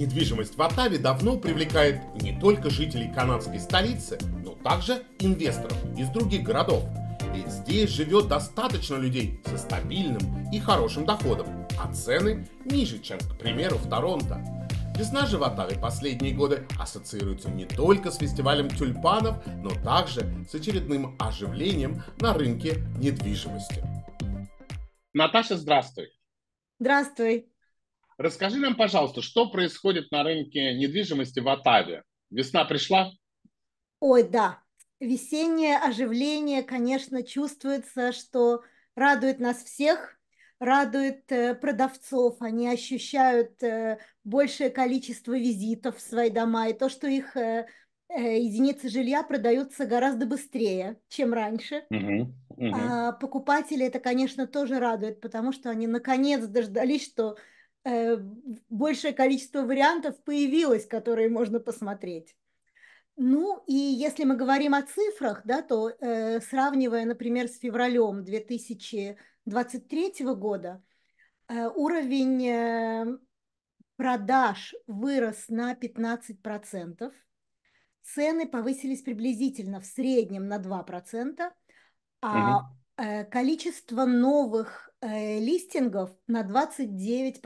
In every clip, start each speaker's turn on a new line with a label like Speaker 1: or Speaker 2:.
Speaker 1: недвижимость в Оттаве давно привлекает не только жителей канадской столицы, но также инвесторов из других городов. Ведь здесь живет достаточно людей со стабильным и хорошим доходом, а цены ниже, чем, к примеру, в Торонто. Весна же в Оттаве последние годы ассоциируется не только с фестивалем тюльпанов, но также с очередным оживлением на рынке недвижимости. Наташа, здравствуй. Здравствуй. Расскажи нам, пожалуйста, что происходит на рынке недвижимости в Атаве? Весна пришла?
Speaker 2: Ой, да. Весеннее оживление, конечно, чувствуется, что радует нас всех, радует э, продавцов. Они ощущают э, большее количество визитов в свои дома и то, что их э, единицы жилья продаются гораздо быстрее, чем раньше.
Speaker 1: Угу, угу.
Speaker 2: А покупатели это, конечно, тоже радует, потому что они наконец дождались, что Э, большее количество вариантов появилось, которые можно посмотреть. Ну и если мы говорим о цифрах, да, то э, сравнивая, например, с февралем 2023 года, э, уровень э, продаж вырос на 15%, цены повысились приблизительно в среднем на 2%, а угу. количество новых Э, листингов на 29%.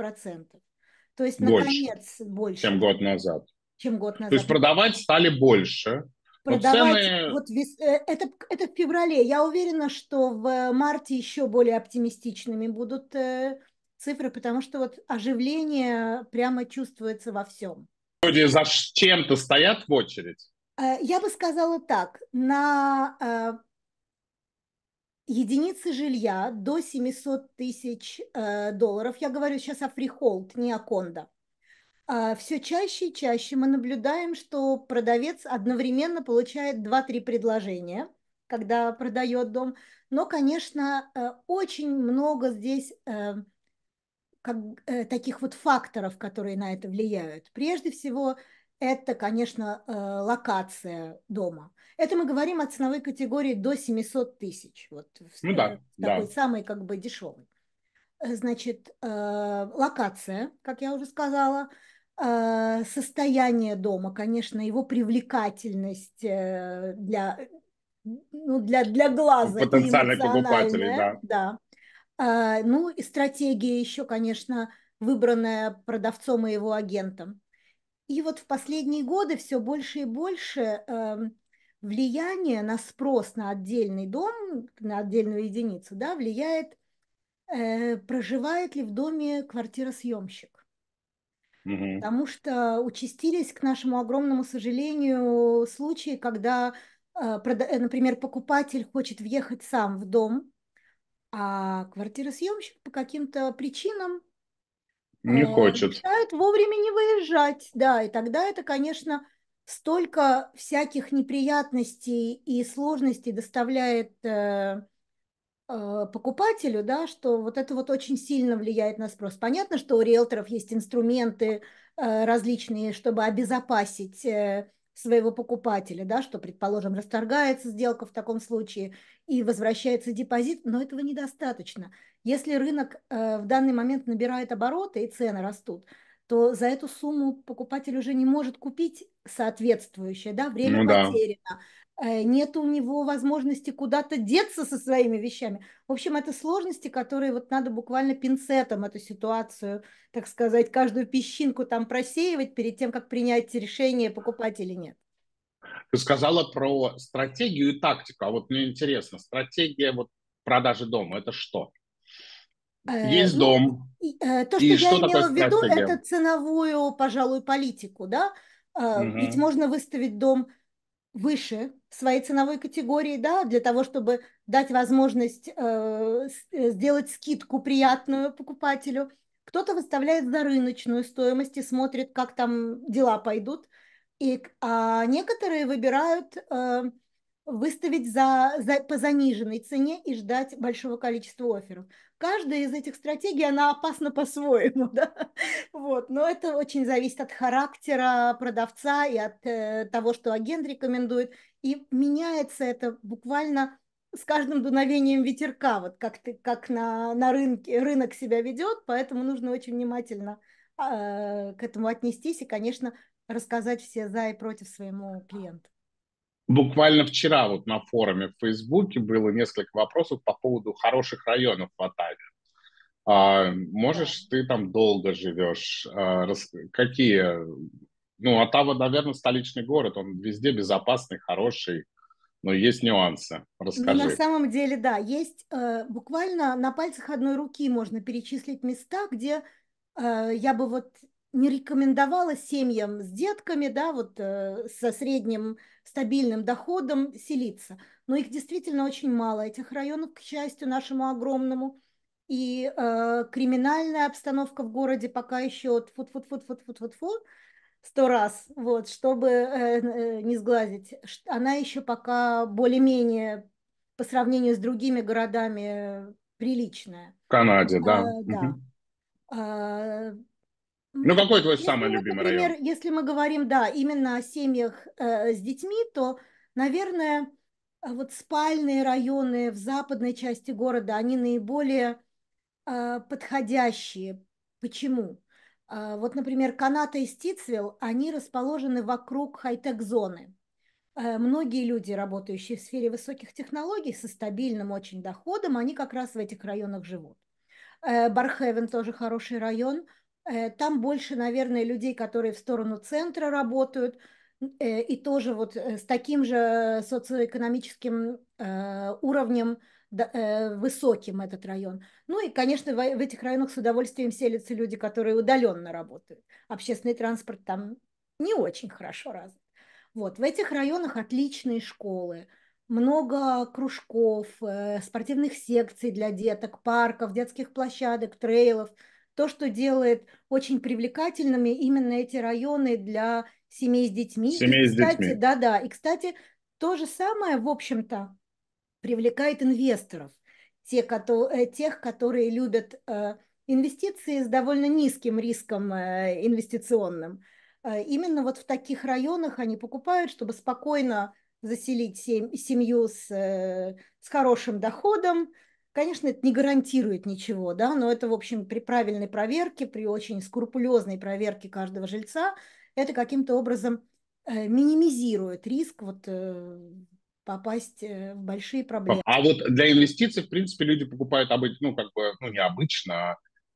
Speaker 2: То есть, больше, наконец, больше. Чем год назад. Чем год назад. То есть
Speaker 1: продавать стали больше.
Speaker 2: Продавать, цены... вот вес... Э, это, это в феврале. Я уверена, что в марте еще более оптимистичными будут э, цифры, потому что вот оживление прямо чувствуется во всем.
Speaker 1: Люди за чем-то стоят в очередь?
Speaker 2: Я бы сказала так, на единицы жилья до 700 тысяч э, долларов, я говорю сейчас о фрихолд, не о кондо, э, а, все чаще и чаще мы наблюдаем, что продавец одновременно получает 2-3 предложения, когда продает дом, но, конечно, э, очень много здесь э, как, э, таких вот факторов, которые на это влияют. Прежде всего, это, конечно, э, локация дома. Это мы говорим о ценовой категории до 700 тысяч. Вот, ну э, да, такой да. самый как бы дешевый. Э, значит, локация, как я уже сказала, состояние дома, конечно, его привлекательность для, ну, для, для глаза. Потенциальных покупателей, да. да. А, ну и стратегия еще, конечно, выбранная продавцом и его агентом и вот в последние годы все больше и больше эм, влияние на спрос на отдельный дом, на отдельную единицу, да, влияет, э, проживает ли в доме квартиросъемщик. Угу. Потому что участились, к нашему огромному сожалению, случаи, когда, э, э, например, покупатель хочет въехать сам в дом, а квартиросъемщик по каким-то причинам
Speaker 1: не э, хочет.
Speaker 2: Решают вовремя не выезжать, да, и тогда это, конечно, столько всяких неприятностей и сложностей доставляет э, э, покупателю, да, что вот это вот очень сильно влияет на спрос. Понятно, что у риэлторов есть инструменты э, различные, чтобы обезопасить э, своего покупателя, да, что, предположим, расторгается сделка в таком случае и возвращается депозит, но этого недостаточно. Если рынок э, в данный момент набирает обороты и цены растут, то за эту сумму покупатель уже не может купить соответствующее, да, время ну, потеряно, да. Э, нет у него возможности куда-то деться со своими вещами. В общем, это сложности, которые вот надо буквально пинцетом эту ситуацию, так сказать, каждую песчинку там просеивать перед тем, как принять решение, покупать или нет.
Speaker 1: Ты сказала про стратегию и тактику, а вот мне интересно, стратегия вот продажи дома – это что?
Speaker 2: Э, Есть ну, дом. И, э, то, что и я что имела в виду, стратегия? это ценовую, пожалуй, политику, да? Угу. Ведь можно выставить дом – выше своей ценовой категории, да, для того, чтобы дать возможность э, э, сделать скидку приятную покупателю. Кто-то выставляет за рыночную стоимость и смотрит, как там дела пойдут. И, а некоторые выбирают э, выставить за, за, по заниженной цене и ждать большого количества офферов. Каждая из этих стратегий, она опасна по-своему, да? вот, но это очень зависит от характера продавца и от э, того, что агент рекомендует, и меняется это буквально с каждым дуновением ветерка, вот как ты, как на, на рынке, рынок себя ведет, поэтому нужно очень внимательно э, к этому отнестись и, конечно, рассказать все за и против своему клиенту.
Speaker 1: Буквально вчера вот на форуме в Фейсбуке было несколько вопросов по поводу хороших районов в Атаве. А, можешь, ты там долго живешь, а, рас, какие, ну, Оттава, наверное, столичный город, он везде безопасный, хороший, но есть нюансы. Расскажи. Ну, на
Speaker 2: самом деле, да, есть э, буквально на пальцах одной руки можно перечислить места, где э, я бы вот не рекомендовала семьям с детками, да, вот э, со средним стабильным доходом селиться. Но их действительно очень мало, этих районов, к счастью, нашему огромному. И э, криминальная обстановка в городе пока еще вот фу фу фу фу фу фу сто раз, вот, чтобы э, э не сглазить. Она еще пока более-менее по сравнению с другими городами приличная. В Канаде, а, да. Э, да. Угу ну, какой твой если самый мы, любимый например, район? Если мы говорим, да, именно о семьях э, с детьми, то, наверное, а вот спальные районы в западной части города, они наиболее э, подходящие. Почему? Э, вот, например, Каната и Стицвилл, они расположены вокруг хай-тек-зоны. Э, многие люди, работающие в сфере высоких технологий, со стабильным очень доходом, они как раз в этих районах живут. Э, Бархевен тоже хороший район – Э, там больше, наверное, людей, которые в сторону центра работают, э, и тоже вот э, с таким же социоэкономическим уровнем высоким этот район. Ну и, конечно, в этих районах с удовольствием селятся люди, которые удаленно работают. Общественный транспорт там не очень хорошо развит. Вот, в этих районах отличные школы, много кружков, спортивных секций для деток, парков, детских площадок, трейлов – то, что делает очень привлекательными именно эти районы для семей с детьми. Семей и, кстати, с детьми. Да-да. И, кстати, то же самое, в общем-то, привлекает инвесторов. Те, которые, э, тех, которые любят э, инвестиции с довольно низким риском э, инвестиционным. Именно вот в таких районах они покупают, чтобы спокойно заселить семью с, с хорошим доходом, Конечно, это не гарантирует ничего, да, но это, в общем, при правильной проверке, при очень скрупулезной проверке каждого жильца, это каким-то образом э, минимизирует риск вот э, попасть э, в большие проблемы.
Speaker 1: А вот для инвестиций, в принципе, люди покупают обычно, ну, как бы, ну, не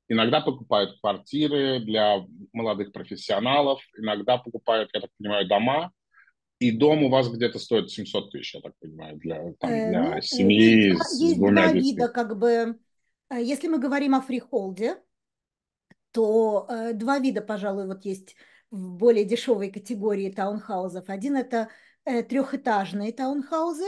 Speaker 1: иногда покупают квартиры для молодых профессионалов, иногда покупают, я так понимаю, дома. И дом у вас где-то стоит 700 тысяч, я так понимаю, для, там, э, для ну, э, семьи есть, с, есть двумя два вида,
Speaker 2: как бы, э, если мы говорим о фрихолде, то э, два вида, пожалуй, вот есть в более дешевой категории таунхаузов. Один – это э, трехэтажные таунхаузы,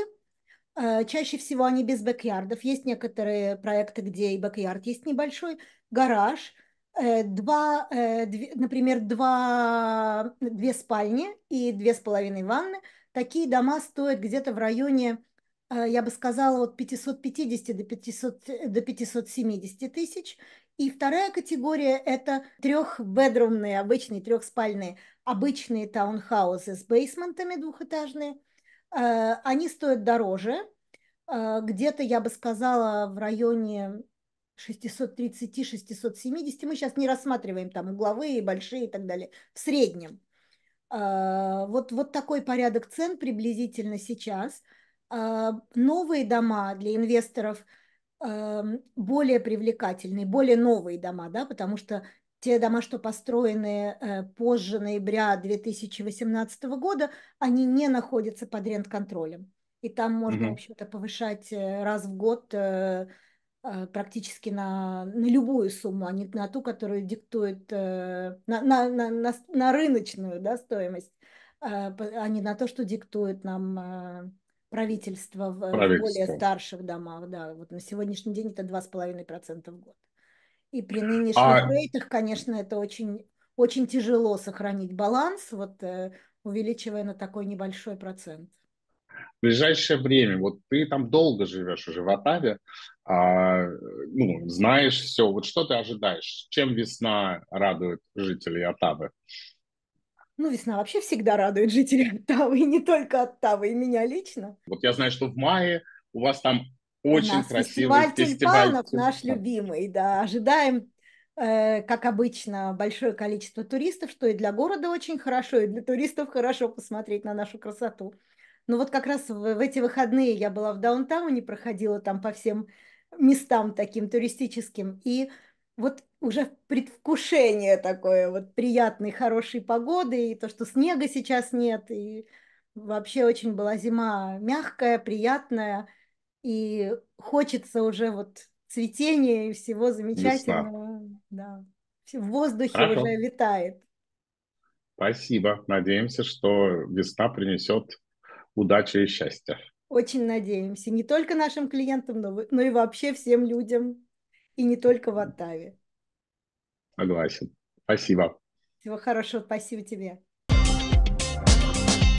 Speaker 2: э, чаще всего они без бэк-ярдов. Есть некоторые проекты, где и бэк-ярд есть небольшой, гараж – Э, два, э, например, два, две спальни и две с половиной ванны. Такие дома стоят где-то в районе, э, я бы сказала, от 550 до, 500, до 570 тысяч. И вторая категория – это трехбедрумные, обычные трехспальные, обычные таунхаусы с бейсментами двухэтажные. Они стоят дороже, где-то, я бы сказала, в районе 630-670, мы сейчас не рассматриваем там угловые, большие и так далее, в среднем. А, вот, вот такой порядок цен приблизительно сейчас. А, новые дома для инвесторов а, более привлекательные, более новые дома, да, потому что те дома, что построены э, позже ноября 2018 года, они не находятся под рент-контролем. И там можно, mm-hmm. в общем-то, повышать э, раз в год э, Э, практически на, на любую сумму, а не на ту, которую диктует э, на, на, на, на рыночную да, стоимость, а, а не на то, что диктует нам э, правительство в правительство. более старших домах. Да. Вот на сегодняшний день это 2,5% в год. И при нынешних а... рейтах, конечно, это очень, очень тяжело сохранить баланс, вот увеличивая на такой небольшой процент
Speaker 1: в ближайшее время, вот ты там долго живешь уже в Атаве, а, ну, знаешь все, вот что ты ожидаешь? Чем весна радует жителей Атавы?
Speaker 2: Ну, весна вообще всегда радует жителей Оттавы, и не только Оттавы, и меня лично.
Speaker 1: Вот я знаю, что в мае у вас там очень у нас красивый фестиваль, фестиваль тюльпанов, наш
Speaker 2: любимый, да. Ожидаем, э, как обычно, большое количество туристов, что и для города очень хорошо, и для туристов хорошо посмотреть на нашу красоту ну вот как раз в, в эти выходные я была в даунтауне, проходила там по всем местам таким туристическим, и вот уже предвкушение такое, вот приятной, хорошей погоды, и то, что снега сейчас нет, и вообще очень была зима мягкая, приятная, и хочется уже вот цветения и всего замечательного. Да. В воздухе Хорошо. уже летает
Speaker 1: Спасибо. Надеемся, что весна принесет удачи и счастья.
Speaker 2: Очень надеемся. Не только нашим клиентам, но, и вообще всем людям. И не только в Оттаве.
Speaker 1: Согласен. Спасибо.
Speaker 2: Всего хорошего. Спасибо тебе.